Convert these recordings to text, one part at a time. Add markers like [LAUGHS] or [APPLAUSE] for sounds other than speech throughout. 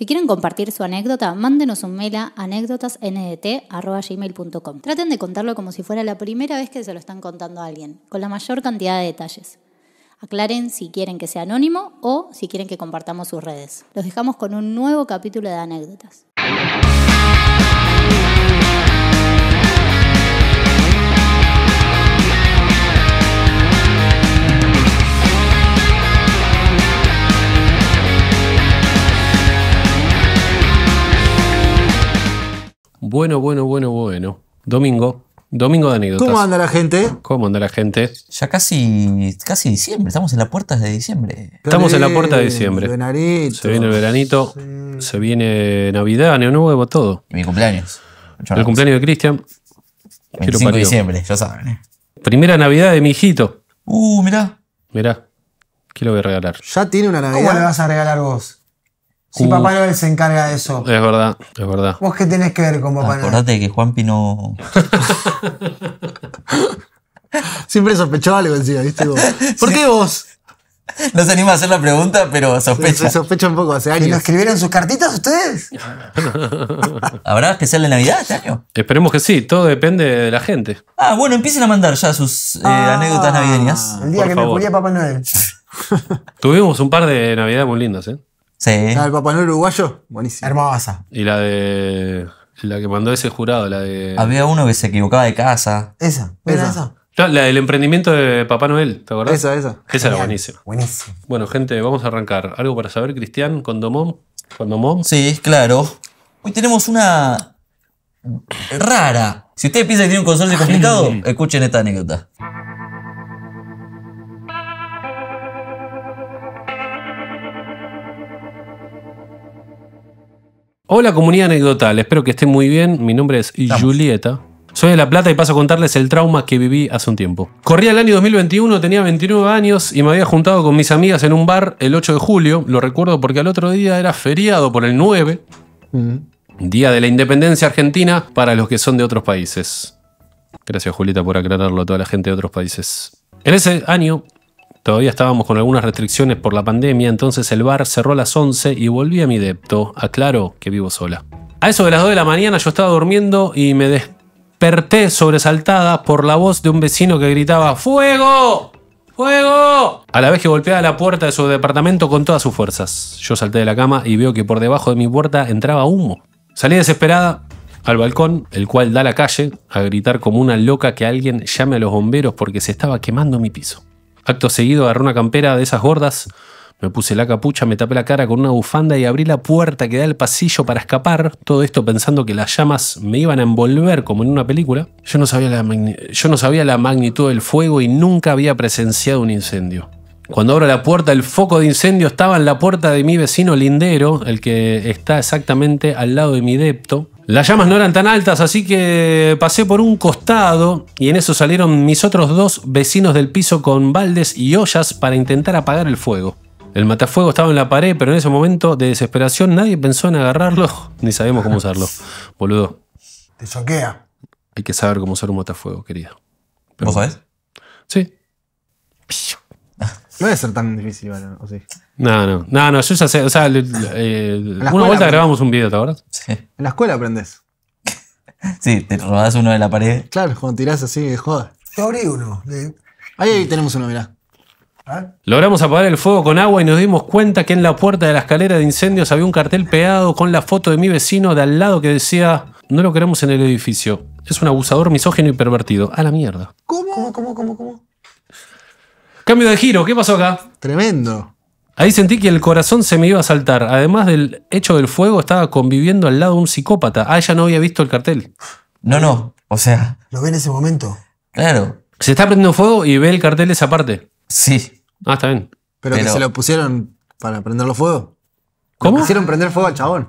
Si quieren compartir su anécdota, mándenos un mail a anécdotasndt.com. Traten de contarlo como si fuera la primera vez que se lo están contando a alguien, con la mayor cantidad de detalles. Aclaren si quieren que sea anónimo o si quieren que compartamos sus redes. Los dejamos con un nuevo capítulo de anécdotas. Bueno, bueno, bueno, bueno. Domingo. Domingo de anécdotas. ¿Cómo anda la gente? ¿Cómo anda la gente? Ya casi, casi diciembre, estamos en la puerta de diciembre. Estamos en la puerta de diciembre. Se viene el veranito, se viene Navidad, Año Nuevo, todo. mi cumpleaños. el cumpleaños de Cristian. 25 de diciembre, ya saben. Eh. Primera Navidad de mi hijito. Uh, mirá. Mirá. ¿Qué le voy a regalar? Ya tiene una Navidad. ¿Cómo le vas a regalar vos? Si Papá Noel se encarga de eso. Es verdad, es verdad. ¿Vos qué tenés que ver con Papá Noel? Acordate que Juan Pino... [LAUGHS] Siempre sospechó algo encima, ¿viste? Vos? ¿Por qué vos? No se anima a hacer la pregunta, pero sospecha. Se sospecha un poco hace años. ¿Y escribieron sus cartitas ustedes? [LAUGHS] [LAUGHS] ¿Habrá especial de Navidad este año? Esperemos que sí, todo depende de la gente. Ah, bueno, empiecen a mandar ya sus eh, ah, anécdotas navideñas. El día que me curía Papá Noel. Tuvimos un par de Navidades muy lindas, ¿eh? Sí. el Papá Noel uruguayo, buenísimo. Hermosa. Y la de. La que mandó ese jurado, la de. Había uno que se equivocaba de casa. Esa, esa. No, la del emprendimiento de Papá Noel, ¿te acordás? Esa, esa. Esa era buenísima. Buenísima. Bueno, gente, vamos a arrancar. ¿Algo para saber, Cristian? ¿Condomón? ¿Condomón? Sí, claro. Hoy tenemos una. rara. Si ustedes piensan que tiene un consorcio complicado, escuchen esta anécdota. Hola comunidad anecdotal, espero que estén muy bien. Mi nombre es Julieta. Soy de La Plata y paso a contarles el trauma que viví hace un tiempo. Corría el año 2021, tenía 29 años y me había juntado con mis amigas en un bar el 8 de julio. Lo recuerdo porque al otro día era feriado por el 9, día de la independencia argentina para los que son de otros países. Gracias, Julieta, por aclararlo a toda la gente de otros países. En ese año Todavía estábamos con algunas restricciones por la pandemia, entonces el bar cerró a las 11 y volví a mi depto. Aclaro que vivo sola. A eso de las 2 de la mañana yo estaba durmiendo y me desperté sobresaltada por la voz de un vecino que gritaba ¡Fuego! ¡Fuego! A la vez que golpeaba la puerta de su departamento con todas sus fuerzas. Yo salté de la cama y veo que por debajo de mi puerta entraba humo. Salí desesperada, al balcón, el cual da a la calle, a gritar como una loca que alguien llame a los bomberos porque se estaba quemando mi piso. Acto seguido agarré una campera de esas gordas, me puse la capucha, me tapé la cara con una bufanda y abrí la puerta que da al pasillo para escapar. Todo esto pensando que las llamas me iban a envolver como en una película. Yo no sabía la, yo no sabía la magnitud del fuego y nunca había presenciado un incendio. Cuando abro la puerta, el foco de incendio estaba en la puerta de mi vecino lindero, el que está exactamente al lado de mi depto. Las llamas no eran tan altas, así que pasé por un costado y en eso salieron mis otros dos vecinos del piso con baldes y ollas para intentar apagar el fuego. El matafuego estaba en la pared, pero en ese momento de desesperación nadie pensó en agarrarlo, [LAUGHS] ni sabemos cómo usarlo. Boludo. Te choquea. Hay que saber cómo usar un matafuego, querido. Pero, ¿Vos sabés? Sí. No debe ser tan difícil, bueno, sí? No, no, no, no, yo ya sé, o sea, eh, una vuelta grabamos un video, ¿te acuerdas? Sí. En la escuela aprendes. [LAUGHS] Sí, te robás uno de la pared. Claro, cuando tirás así, joder. Te abrí uno. Ahí, tenemos uno, mirá. Logramos apagar el fuego con agua y nos dimos cuenta que en la puerta de la escalera de incendios había un cartel pegado con la foto de mi vecino de al lado que decía, no lo queremos en el edificio. Es un abusador misógino y pervertido. A la mierda. ¿Cómo? ¿Cómo, cómo, cómo? Cambio de giro, ¿qué pasó acá? Tremendo. Ahí sentí que el corazón se me iba a saltar. Además del hecho del fuego, estaba conviviendo al lado de un psicópata. Ah, ya no había visto el cartel. No, no. O sea. Lo ve en ese momento. Claro. Se está prendiendo fuego y ve el cartel esa parte. Sí. Ah, está bien. Pero, que se lo pusieron para prenderlo fuego. ¿Cómo? Hicieron prender fuego al chabón.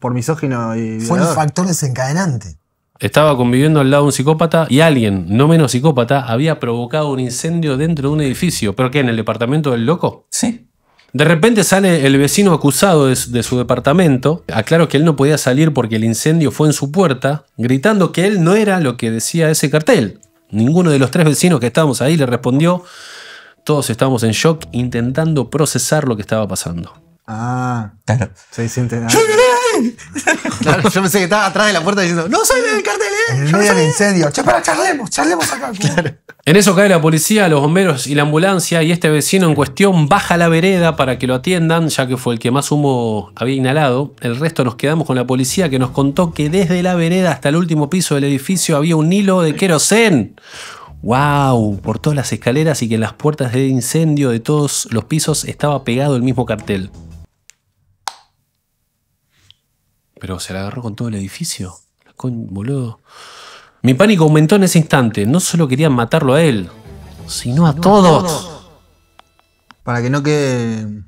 Por misógino y. Fue un factor desencadenante. Estaba conviviendo al lado de un psicópata y alguien, no menos psicópata, había provocado un incendio dentro de un edificio. ¿Pero qué? ¿En el departamento del loco? Sí. De repente sale el vecino acusado de, su departamento, aclaro que él no podía salir porque el incendio fue en su puerta, gritando que él no era lo que decía ese cartel. Ninguno de los tres vecinos que estábamos ahí le respondió. Todos estábamos en shock intentando procesar lo que estaba pasando. Ah. Claro. Se nada. Ah. ¡Yo [LAUGHS] claro, yo pensé que estaba atrás de la puerta diciendo, no soy del cartel, ¿eh? En incendio. Che, para, charlemos, charlemos acá. [LAUGHS] En eso cae la policía, los bomberos y la ambulancia y este vecino en cuestión baja la vereda para que lo atiendan, ya que fue el que más humo había inhalado. El resto nos quedamos con la policía que nos contó que desde la vereda hasta el último piso del edificio había un hilo de queroseno. ¡Wow! Por todas las escaleras y que en las puertas de incendio de todos los pisos estaba pegado el mismo cartel. Pero se la agarró con todo el edificio. Con, boludo. Mi pánico aumentó en ese instante. No solo querían matarlo a él, sino a, todos. Para que no quede.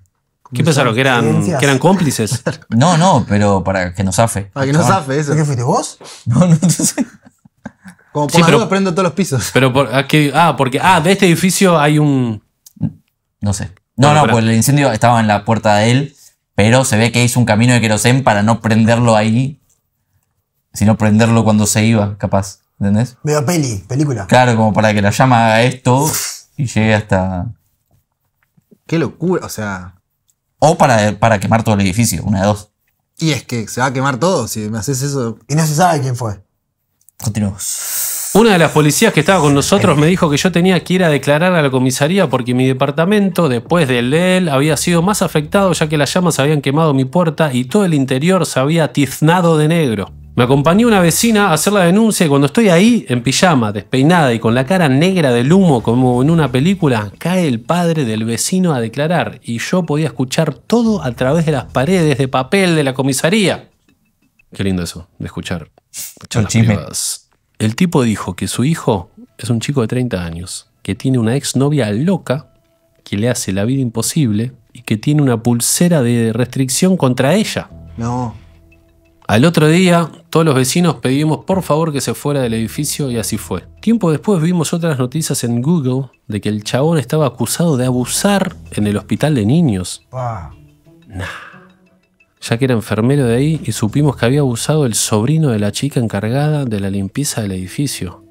¿Qué pensaron? ¿Que eran, ¿Que eran cómplices? [LAUGHS] no, no, pero para que nos afe. Para que nos safe eso. ¿Qué fuiste vos? [LAUGHS] No, no, no Como por sí, prendo todos los pisos. Pero por, ah, ah, porque ah, de este edificio hay un. No sé. No, no, no, pues el incendio estaba en la puerta de él pero se ve que hizo un camino de querosen para no prenderlo ahí, sino prenderlo cuando se iba, capaz. ¿Entendés? Veo peli, película. Claro, como para que la llama haga esto y llegue hasta. Qué locura, o sea. O para, para quemar todo el edificio, una de dos. Y es que se va a quemar todo si me haces eso. Y no se sabe quién fue. Continuamos. Una de las policías que estaba con nosotros me dijo que yo tenía que ir a declarar a la comisaría porque mi departamento, después del de él, había sido más afectado ya que las llamas habían quemado mi puerta y todo el interior se había tiznado de negro. Me acompañó una vecina a hacer la denuncia y cuando estoy ahí, en pijama, despeinada y con la cara negra del humo como en una película, cae el padre del vecino a declarar y yo podía escuchar todo a través de las paredes de papel de la comisaría. Qué lindo eso, de escuchar. escuchar el tipo dijo que su hijo es un chico de 30 años, que tiene una exnovia loca, que le hace la vida imposible y que tiene una pulsera de restricción contra ella. No. Al otro día, todos los vecinos pedimos por favor que se fuera del edificio y así fue. Tiempo después vimos otras noticias en Google de que el chabón estaba acusado de abusar en el hospital de niños. Wow. Nah ya que era enfermero de ahí y supimos que había abusado el sobrino de la chica encargada de la limpieza del edificio.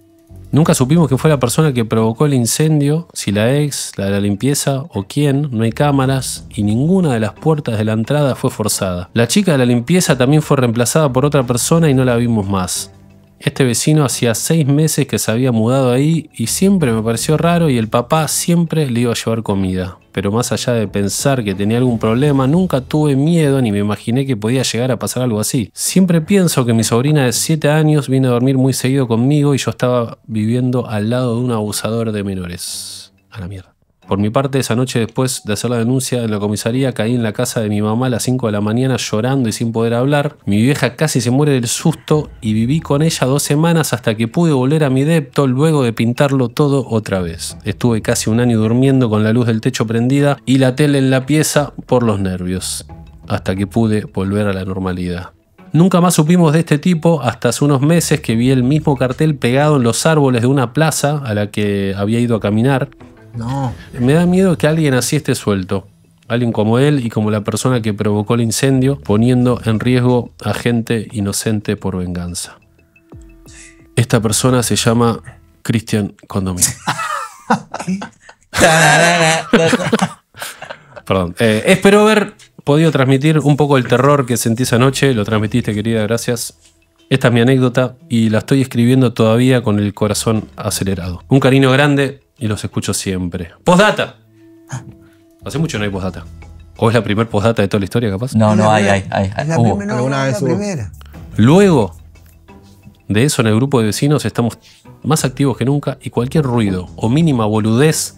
Nunca supimos que fue la persona que provocó el incendio, si la ex, la de la limpieza o quién, no hay cámaras y ninguna de las puertas de la entrada fue forzada. La chica de la limpieza también fue reemplazada por otra persona y no la vimos más. Este vecino hacía seis meses que se había mudado ahí y siempre me pareció raro y el papá siempre le iba a llevar comida. Pero más allá de pensar que tenía algún problema, nunca tuve miedo ni me imaginé que podía llegar a pasar algo así. Siempre pienso que mi sobrina de 7 años vino a dormir muy seguido conmigo y yo estaba viviendo al lado de un abusador de menores. A la mierda. Por mi parte, esa noche después de hacer la denuncia en la comisaría, caí en la casa de mi mamá a las 5 de la mañana llorando y sin poder hablar. Mi vieja casi se muere del susto y viví con ella dos semanas hasta que pude volver a mi depto luego de pintarlo todo otra vez. Estuve casi un año durmiendo con la luz del techo prendida y la tele en la pieza por los nervios, hasta que pude volver a la normalidad. Nunca más supimos de este tipo hasta hace unos meses que vi el mismo cartel pegado en los árboles de una plaza a la que había ido a caminar. No. Me da miedo que alguien así esté suelto. Alguien como él y como la persona que provocó el incendio, poniendo en riesgo a gente inocente por venganza. Esta persona se llama Cristian Condomín. [LAUGHS] Perdón. Eh, espero haber podido transmitir un poco el terror que sentí esa noche. Lo transmitiste, querida, gracias. Esta es mi anécdota y la estoy escribiendo todavía con el corazón acelerado. Un cariño grande y los escucho siempre. ¡Postdata! Hace mucho no hay postdata. ¿O es la primer postdata de toda la historia, capaz? No, no, hay, hay, hay. Es la primera. Luego de eso, en el grupo de vecinos estamos más activos que nunca y cualquier ruido o mínima boludez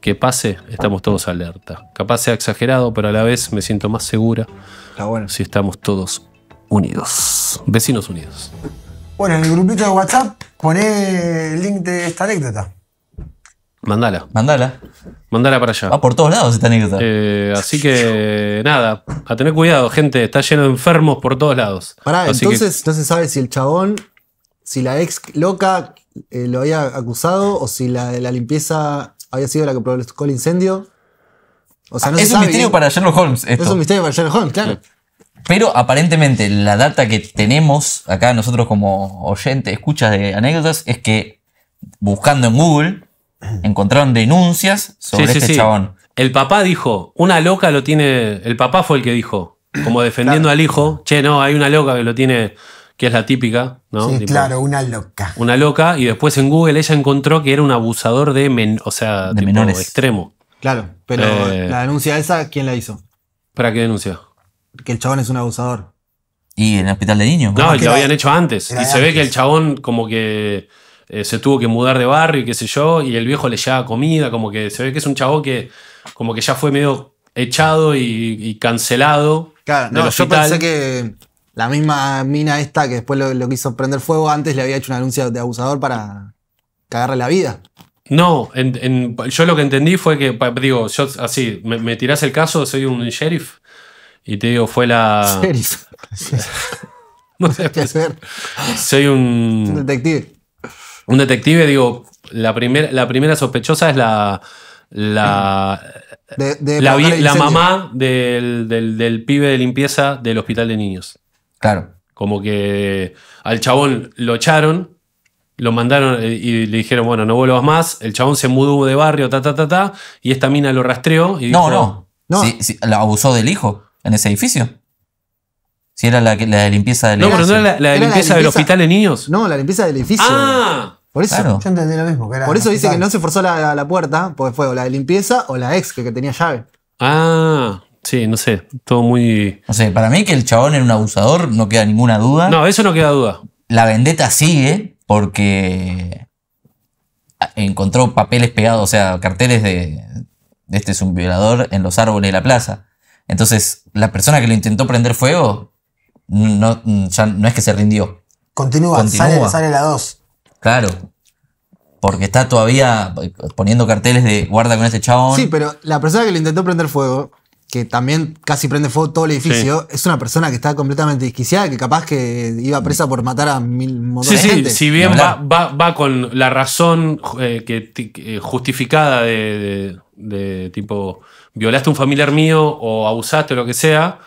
que pase, estamos todos alerta. Capaz sea exagerado, pero a la vez me siento más segura si estamos todos unidos. Vecinos unidos. Bueno, en el grupito de WhatsApp poné el link de esta anécdota. Mandala. Mandala. Mandala para allá. Va por todos lados esta anécdota. Eh, así que nada, a tener cuidado, gente. Está lleno de enfermos por todos lados. Pará, entonces no se sabe si el chabón, si la ex loca eh, lo había acusado o si la la limpieza había sido la que provocó el incendio. Ah, es un misterio para Sherlock Holmes. Es un misterio para Sherlock Holmes, claro. Pero aparentemente la data que tenemos acá nosotros como oyentes, escuchas de anécdotas, es que buscando en Google [CLEARS THROAT] encontraron denuncias sobre sí, este chabón. El papá dijo, una loca lo tiene. El papá fue el que dijo, como defendiendo al hijo, che, no, hay una loca que lo tiene, que es la típica, ¿no? Sí, claro, una loca. Una loca, y después en Google ella encontró que era un abusador de, men o sea, de menores. extremo. Claro, pero eh, la denuncia esa, ¿quién la hizo? ¿Para qué denuncia? Que el chabón es un abusador. ¿Y en el hospital de niños? No, no lo habían hecho antes. Y se ve que el chabón como que eh, se tuvo que mudar de barrio y qué sé yo, y el viejo le lleva comida, como que se ve que es un chavo que como que ya fue medio echado y, cancelado. Claro, no, yo pensé que la misma mina esta que después lo, quiso prender fuego antes le había hecho una anuncio de abusador para cagarle la vida. No, yo lo que entendí fue que, digo, yo así, me, tiras tirás el caso, soy un sheriff, y te digo, fue la... Sheriff. [LAUGHS] no sé, [LAUGHS] qué hacer soy un... un detective un detective, digo, la, la primera sospechosa es la. La, mamá del, pibe de limpieza del hospital de niños. Claro. Como que al chabón lo echaron, lo mandaron eh, y le dijeron, bueno, no vuelvas más. El chabón se mudó de barrio, ta, ta, ta, ta. Y esta mina lo rastreó y. No, no. no. la abusó del hijo en ese edificio. Si era la, de limpieza del No, pero no era la, de limpieza, del hospital de niños. No, la limpieza del edificio. ¡Ah! Por eso, Yo lo por eso dice que no se forzó la, puerta, porque fue o la de limpieza o la ex que, tenía llave. Ah, sí, no sé. Todo muy. No sé, para mí que el chabón era un abusador, no queda ninguna duda. No, eso no queda duda. La vendetta sigue porque encontró papeles pegados, o sea, carteles de, este es un violador en los árboles de la plaza. Entonces, la persona que lo intentó prender fuego no, es que se rindió. Continúa, Sale, sale la 2. Claro. Porque está todavía poniendo carteles de guarda con ese chabón. Sí, pero la persona que le intentó prender fuego, que también casi prende fuego todo el edificio, es una persona que está completamente disquiciada, que capaz que iba presa por matar a mil motores. sí, sí. Si bien va, con la razón eh, que, eh, justificada de, tipo violaste a un familiar mío o abusaste o lo que sea,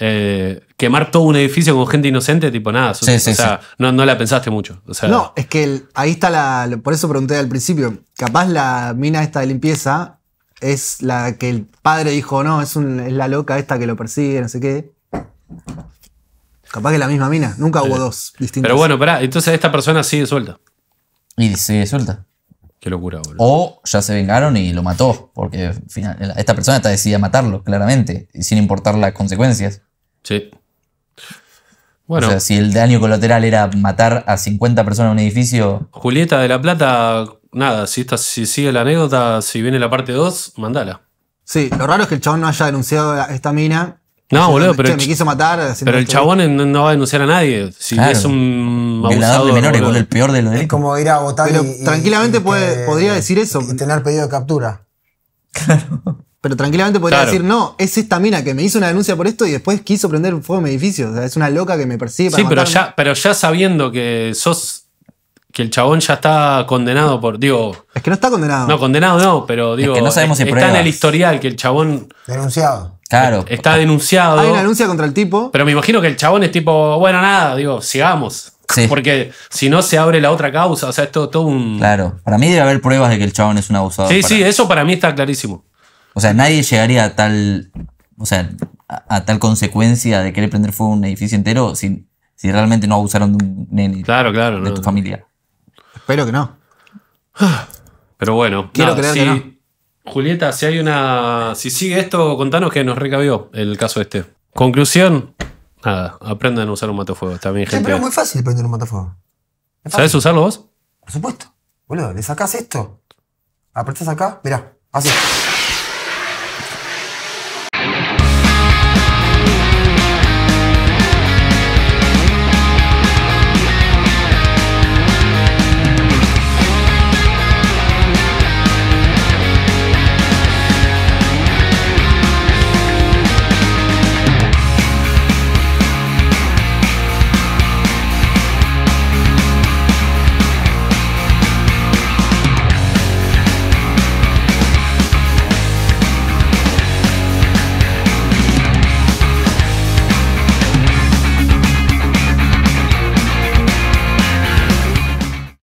eh, quemar todo un edificio con gente inocente, tipo nada. o sea, No, la pensaste mucho. no, es que ahí está la. Por eso pregunté al principio. Capaz la mina esta de limpieza es la que el padre dijo, no, es, la loca esta que lo persigue, no sé qué. Capaz que es la misma mina. Nunca hubo eh, dos distintas. Pero bueno, pará, entonces esta persona sigue suelta. Y sigue suelta. Qué locura, boludo. O ya se vengaron y lo mató, porque final, esta persona está decidida a matarlo, claramente, y sin importar las consecuencias. Sí. O sea, si el daño colateral era matar a 50 personas en un edificio. Julieta de la Plata, nada, si, si sigue la anécdota, si viene la parte 2, mandala. Sí, lo raro es que el chabón no haya denunciado esta mina. No, boludo, pero. me quiso matar. Pero el chabón no, va a denunciar a nadie. Si es un. Violador de menores, boludo. el peor de Es como ir a votar. Pero tranquilamente puede, podría decir eso. Y tener pedido de captura. [LAUGHS] Claro. Pero tranquilamente podría decir, no, es esta mina que me hizo una denuncia por esto y después quiso prender fuego en mi edificio. O sea, es una loca que me persigue. Para sí, pero ya, pero ya sabiendo que sos. que el chabón ya está condenado por. Digo. Es que no está condenado. No, condenado no, pero digo. que no sabemos si está en el historial que el chabón. Denunciado. Claro. Está denunciado. Hay una denuncia contra el tipo. Pero me imagino que el chabón es tipo, bueno, nada, digo, sigamos. Porque si no se abre la otra causa, o sea, es todo, un. Claro. Para mí debe haber pruebas de que el chabón es un abusador. Sí, sí, eso para mí está clarísimo. O sea, nadie llegaría a tal. O sea, a, tal consecuencia de querer prender fuego a un edificio entero si, si realmente no abusaron de un nene. Claro, claro. De tu familia. Espero que no. Pero bueno, quiero que no. Julieta, si hay una. Si sigue esto, contanos que nos recabió el caso este. Conclusión: nada, aprendan a usar un matafuego. Está bien, gente. Pero es muy fácil prender un matafuego. ¿Sabes usarlo vos? Por supuesto. Boludo, le sacás esto. Apretás acá, mirá, así.